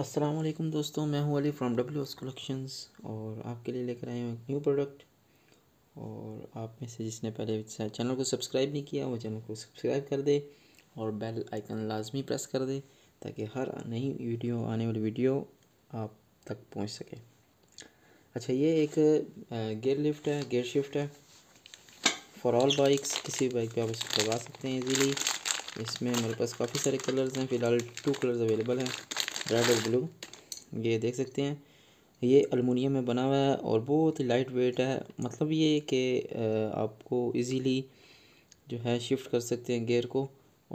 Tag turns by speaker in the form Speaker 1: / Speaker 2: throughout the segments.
Speaker 1: अस्सलाम वालेकुम दोस्तों मैं हूँ Ali from W S collections और आपके लिए लेकर आया हूँ एक न्यू प्रोडक्ट और आप में से जिसने पहले चैनल को सब्सक्राइब नहीं किया वो चैनल को सब्सक्राइब कर दे और बेल आइकन लाजमी प्रेस कर दे ताकि हर नई वीडियो आने वाली वीडियो आप तक पहुँच सके अच्छा ये एक गेयर लिफ्ट है गेयर शिफ्ट है फॉर ऑल बाइक्स किसी बाइक पर आप इसको लगा सकते हैं ईजीली इसमें मेरे पास काफ़ी सारे कलर्स हैं फ़िलहाल टू कलर्स अवेलेबल हैं रेड और ब्लू ये देख सकते हैं ये अलमुनियम में बना हुआ है और बहुत ही लाइट वेट है मतलब ये कि आपको इजीली जो है शिफ्ट कर सकते हैं गेयर को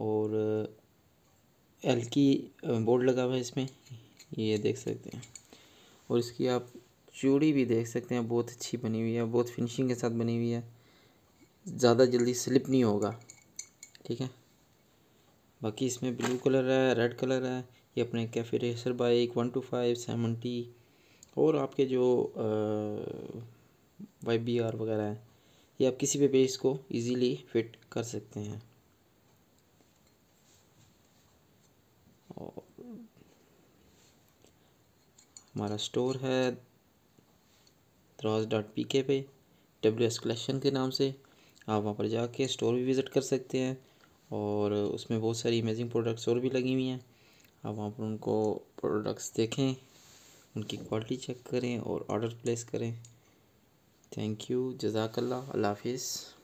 Speaker 1: और एल की बोर्ड लगा हुआ है इसमें ये देख सकते हैं और इसकी आप चूड़ी भी देख सकते हैं बहुत अच्छी बनी हुई है बहुत फिनिशिंग के साथ बनी हुई है ज़्यादा जल्दी स्लिप नहीं होगा ठीक है बाकी इसमें ब्लू कलर है रेड कलर है कि अपने cafe racer bike one two five T और आपके जो वाई बी आर वगैरह हैं ये आप किसी भी बेस इसको इजीली फिट कर सकते हैं हमारा स्टोर है द्रास डॉट पी के पे डब्ल्यू एस कलेक्शन के नाम से आप वहाँ पर जाके स्टोर भी विज़िट कर सकते हैं और उसमें बहुत सारी अमेजिंग प्रोडक्ट्स और भी लगी हुई हैं आप वहाँ पर उनको प्रोडक्ट्स देखें उनकी क्वालिटी चेक करें और ऑर्डर प्लेस करें थैंक यू जजाकल्ला अल्लाह हाफिज़